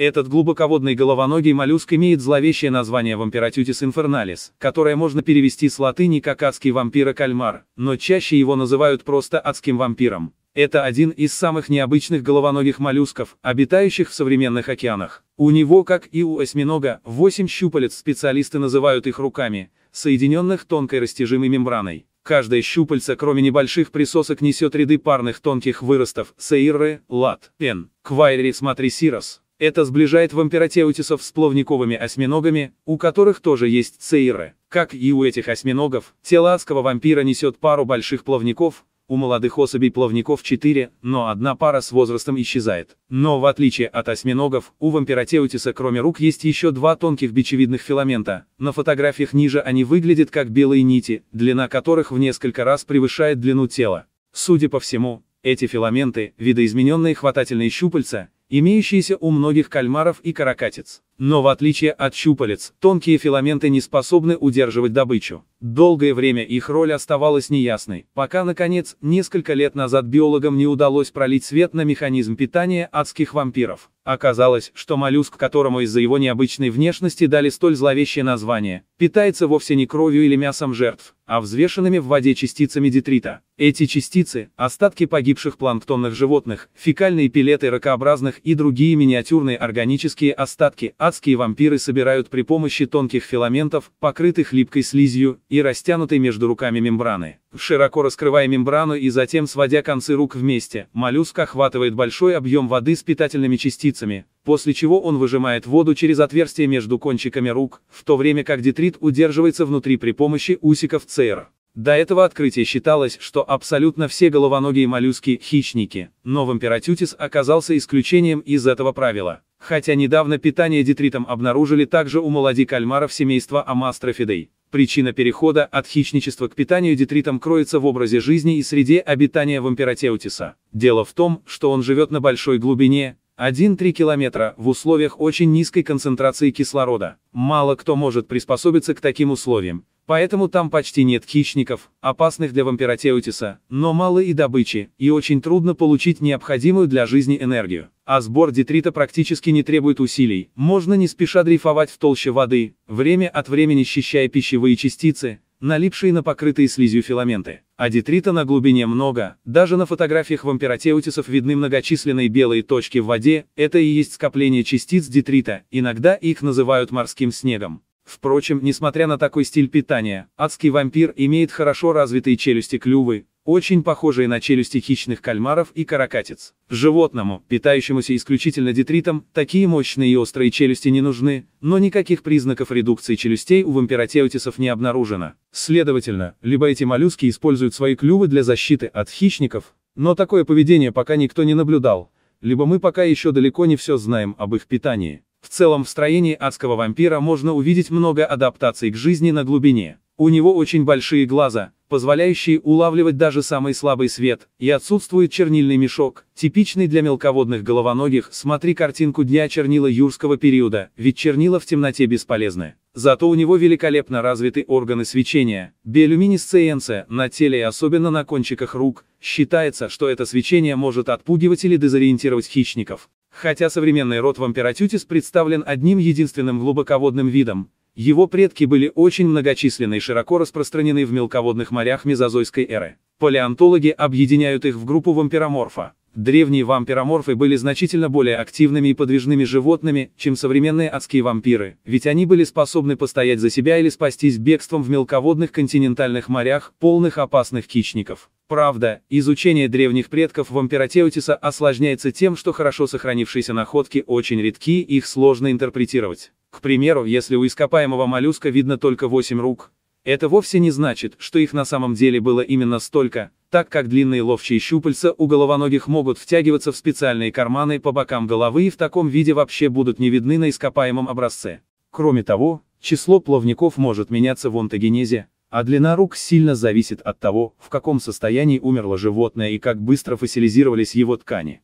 Этот глубоководный головоногий моллюск имеет зловещее название вампиротютис инферналис, которое можно перевести с латыни как адский вампира-кальмар, но чаще его называют просто адским вампиром. Это один из самых необычных головоногих моллюсков, обитающих в современных океанах. У него, как и у осьминога, 8 щупалец специалисты называют их руками, соединенных тонкой растяжимой мембраной. Каждое щупальце, кроме небольших присосок, несет ряды парных тонких выростов, сеирры, лат, н, квайри, смотрисирос. Это сближает вампиротеутисов с плавниковыми осьминогами, у которых тоже есть цейры. Как и у этих осьминогов, тело адского вампира несет пару больших плавников, у молодых особей плавников 4, но одна пара с возрастом исчезает. Но в отличие от осьминогов, у вампиротеутиса кроме рук есть еще два тонких бичевидных филамента. На фотографиях ниже они выглядят как белые нити, длина которых в несколько раз превышает длину тела. Судя по всему, эти филаменты, видоизмененные хватательные щупальца, имеющиеся у многих кальмаров и каракатиц. Но в отличие от щупалец, тонкие филаменты не способны удерживать добычу. Долгое время их роль оставалась неясной, пока, наконец, несколько лет назад биологам не удалось пролить свет на механизм питания адских вампиров. Оказалось, что моллюск, которому из-за его необычной внешности дали столь зловещее название, питается вовсе не кровью или мясом жертв, а взвешенными в воде частицами детрита. Эти частицы – остатки погибших планктонных животных, фекальные пилеты ракообразных и другие миниатюрные органические остатки адские вампиры собирают при помощи тонких филаментов, покрытых липкой слизью и растянутой между руками мембраны. Широко раскрывая мембрану и затем сводя концы рук вместе, моллюск охватывает большой объем воды с питательными частицами, после чего он выжимает воду через отверстие между кончиками рук, в то время как детрит удерживается внутри при помощи усиков ЦР. До этого открытия считалось, что абсолютно все головоногие моллюски – хищники, но вампиротютис оказался исключением из этого правила. Хотя недавно питание детритом обнаружили также у молоди кальмаров семейства Амастрофидей. Причина перехода от хищничества к питанию детритом кроется в образе жизни и среде обитания вампиротеутиса. Дело в том, что он живет на большой глубине, 1-3 километра, в условиях очень низкой концентрации кислорода. Мало кто может приспособиться к таким условиям, Поэтому там почти нет хищников, опасных для вампиротеутиса, но мало и добычи, и очень трудно получить необходимую для жизни энергию. А сбор детрита практически не требует усилий, можно не спеша дрейфовать в толще воды, время от времени счищая пищевые частицы, налипшие на покрытые слизью филаменты. А детрита на глубине много, даже на фотографиях вампиротеутисов видны многочисленные белые точки в воде, это и есть скопление частиц детрита, иногда их называют морским снегом. Впрочем, несмотря на такой стиль питания, адский вампир имеет хорошо развитые челюсти-клювы, очень похожие на челюсти хищных кальмаров и каракатиц. Животному, питающемуся исключительно детритом, такие мощные и острые челюсти не нужны, но никаких признаков редукции челюстей у вампиротеутисов не обнаружено. Следовательно, либо эти моллюски используют свои клювы для защиты от хищников, но такое поведение пока никто не наблюдал, либо мы пока еще далеко не все знаем об их питании. В целом в строении адского вампира можно увидеть много адаптаций к жизни на глубине. У него очень большие глаза, позволяющие улавливать даже самый слабый свет, и отсутствует чернильный мешок, типичный для мелководных головоногих, смотри картинку дня чернила юрского периода, ведь чернила в темноте бесполезны. Зато у него великолепно развиты органы свечения, биолюминесценция на теле и особенно на кончиках рук, считается, что это свечение может отпугивать или дезориентировать хищников. Хотя современный род Вампиратютис представлен одним единственным глубоководным видом, его предки были очень многочисленны и широко распространены в мелководных морях мезозойской эры. Палеонтологи объединяют их в группу вампироморфа. Древние вампироморфы были значительно более активными и подвижными животными, чем современные адские вампиры, ведь они были способны постоять за себя или спастись бегством в мелководных континентальных морях, полных опасных хищников. Правда, изучение древних предков вампиротеутиса осложняется тем, что хорошо сохранившиеся находки очень редки и их сложно интерпретировать. К примеру, если у ископаемого моллюска видно только 8 рук, это вовсе не значит, что их на самом деле было именно столько, так как длинные ловчие щупальца у головоногих могут втягиваться в специальные карманы по бокам головы и в таком виде вообще будут не видны на ископаемом образце. Кроме того, число плавников может меняться в онтогенезе, а длина рук сильно зависит от того, в каком состоянии умерло животное и как быстро фасилизировались его ткани.